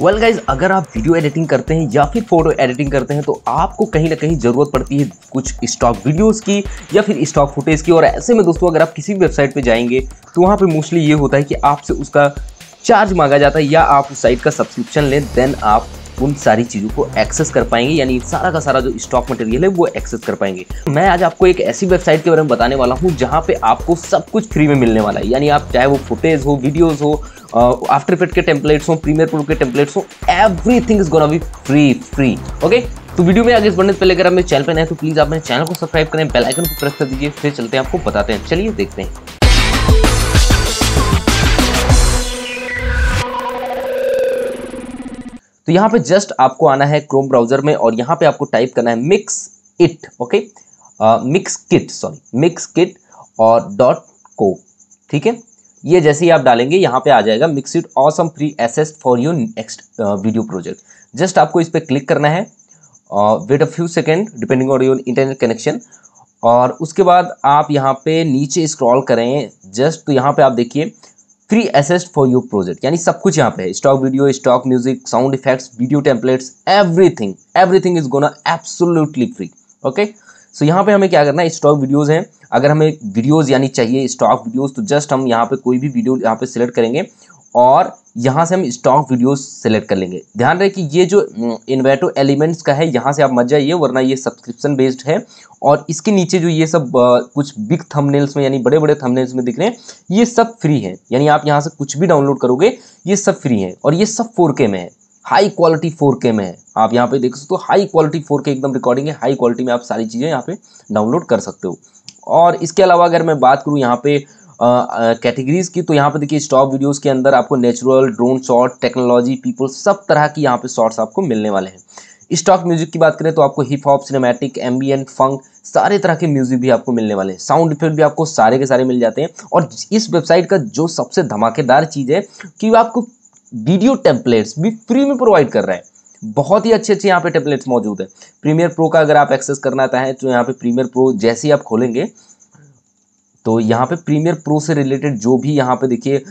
well well guys अगर आप video editing करते हैं या फिर फोटो एडिटिंग करते हैं तो आपको कहीं ना कहीं ज़रूरत पड़ती है कुछ स्टॉक वीडियोस की या फिर स्टॉक फुटेज की और ऐसे में दोस्तों अगर आप किसी भी वेबसाइट पे जाएंगे तो वहाँ पे मोस्टली ये होता है कि आपसे उसका चार्ज मांगा जाता है या आप उस साइट का सब्सक्रिप्शन लें देन आप उन सारी चीज़ों को एक्सेस कर पाएंगे यानी सारा का सारा जो स्टॉक मटेरियल है वो एक्सेस कर पाएंगे मैं आज आपको एक ऐसी वेबसाइट के बारे में बताने वाला हूँ जहाँ पे आपको सब कुछ फ्री में मिलने वाला है यानी आप चाहे वो फुटेज हो वीडियोज़ हो आफ्टर इफेक्ट के टेम्पलेट्स हो प्रीमियर प्रो के टेम्पलेट्स हो everything is gonna be free free okay तो वीडियो में आगे बढ़ने से पहले अगर आप मेरे चैनल पर नए तो प्लीज़ आप मेरे चैनल को सब्सक्राइब करें बेल आइकन को प्रेस कर दीजिए फिर चलते हैं आपको बताते हैं चलिए देखते हैं तो यहां पे जस्ट आपको आना है क्रोम ब्राउजर में और यहां पे आपको टाइप करना है mix it okay mix kit sorry mix kit और डॉट को ठीक है ये जैसे ही आप डालेंगे यहां पे आ जाएगा mix it awesome some free एसेस for you next video project just आपको इस पर क्लिक करना है wait a few second depending on your internet connection और उसके बाद आप यहाँ पे नीचे स्क्रॉल करें जस्ट तो यहाँ पे आप देखिए free assets for your project यानी सब कुछ यहाँ पे है stock video stock music sound effects video templates everything everything is gonna absolutely free okay so यहाँ पे हमें क्या करना है स्टॉक वीडियोज़ हैं अगर हमें वीडियोज़ यानी चाहिए स्टॉक वीडियोज़ तो जस्ट हम यहाँ पे कोई भी वीडियो यहाँ पे सिलेक्ट करेंगे और यहाँ से हम स्टॉक वीडियो सेलेक्ट कर लेंगे ध्यान रहे कि ये जो इन्वेटो एलिमेंट्स का है यहाँ से आप मत जाइए वरना ये सब्सक्रिप्शन बेस्ड है और इसके नीचे जो ये सब कुछ बिग थंबनेल्स में यानी बड़े बड़े थंबनेल्स में दिख रहे हैं ये सब फ्री हैं यानी आप यहाँ से कुछ भी डाउनलोड करोगे ये सब फ्री हैं और ये सब फोर में है हाई क्वालिटी फोर में है आप यहाँ पे देख सकते हो हाई क्वालिटी फोर एकदम रिकॉर्डिंग है हाई क्वालिटी में आप सारी चीज़ें यहाँ पे डाउनलोड कर सकते हो और इसके अलावा अगर मैं बात करूँ यहाँ पे कैटेगरीज की तो यहाँ पर देखिए स्टॉप वीडियोज़ के अंदर आपको natural drone shot technology people सब तरह की यहाँ पे शॉर्ट्स आपको मिलने वाले हैं स्टॉक म्यूजिक की बात करें तो आपको hip hop cinematic ambient funk सारे तरह के म्यूजिक भी आपको मिलने वाले हैं साउंड इफेक्ट भी आपको सारे के सारे मिल जाते हैं और इस वेबसाइट का जो सबसे धमाकेदार चीज़ है कि आपको वीडियो टेम्पलेट्स भी फ्री में प्रोवाइड कर रहा है बहुत ही अच्छे अच्छे यहाँ पे टेम्पलेट्स मौजूद है प्रीमियर प्रो का अगर आप एक्सेस करना चाहें तो यहाँ पे प्रीमियर प्रो जैसे ही आप खोलेंगे तो यहाँ पे प्रीमियर प्रो से रिलेटेड जो भी यहाँ पे देखिए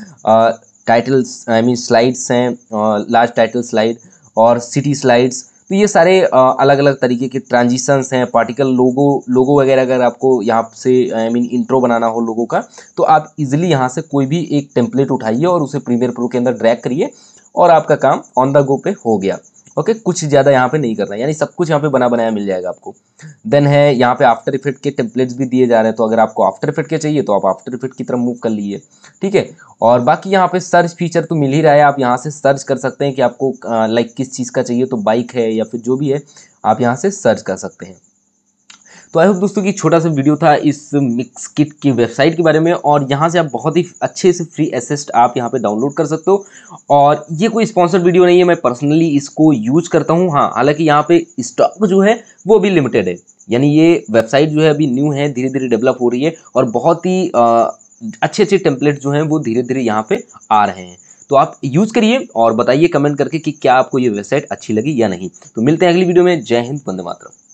टाइटल्स आई मीन स्लाइड्स हैं लार्ज टाइटल स्लाइड और सिटी स्लाइड्स तो ये सारे अलग अलग तरीके के ट्रांजिशंस हैं पार्टिकल लोगो लोगो वगैरह अगर आपको यहाँ से आई मीन इंट्रो बनाना हो लोगों का तो आप इजीली यहाँ से कोई भी एक टेम्पलेट उठाइए और उसे प्रीमियर प्रो के अंदर ड्रैग करिए और आपका काम ऑन द गो पे हो गया ओके कुछ ज़्यादा यहाँ पे नहीं करना यानी सब कुछ यहाँ पे बना बनाया मिल जाएगा आपको देन है यहाँ पे आफ्टर इफेक्ट के टेम्पलेट्स भी दिए जा रहे हैं तो अगर आपको आफ्टर इफेक्ट के चाहिए तो आप आफ्टर इफेक्ट की तरफ मूव कर लीजिए ठीक है और बाकी यहाँ पे सर्च फीचर तो मिल ही रहा है आप यहाँ से सर्च कर सकते हैं कि आपको लाइक किस चीज़ का चाहिए तो बाइक है या फिर जो भी है आप यहाँ से सर्च कर सकते हैं तो आई होप दोस्तों की छोटा सा वीडियो था इस मिक्स किट की वेबसाइट के बारे में और यहाँ से आप बहुत ही अच्छे से फ्री एसेस्ट आप यहाँ पे डाउनलोड कर सकते हो और ये कोई स्पॉन्सर्ड वीडियो नहीं है मैं पर्सनली इसको यूज करता हूँ हाँ हालांकि यहाँ पे स्टॉक जो है वो भी लिमिटेड है यानी ये वेबसाइट जो है अभी न्यू है धीरे धीरे डेवलप हो रही है और बहुत ही अच्छे अच्छे टेम्पलेट जो हैं वो धीरे धीरे यहाँ पे आ रहे हैं तो आप यूज़ करिए और बताइए कमेंट करके कि क्या आपको ये वेबसाइट अच्छी लगी या नहीं तो मिलते हैं अगली वीडियो में जय हिंद वंदे मातरम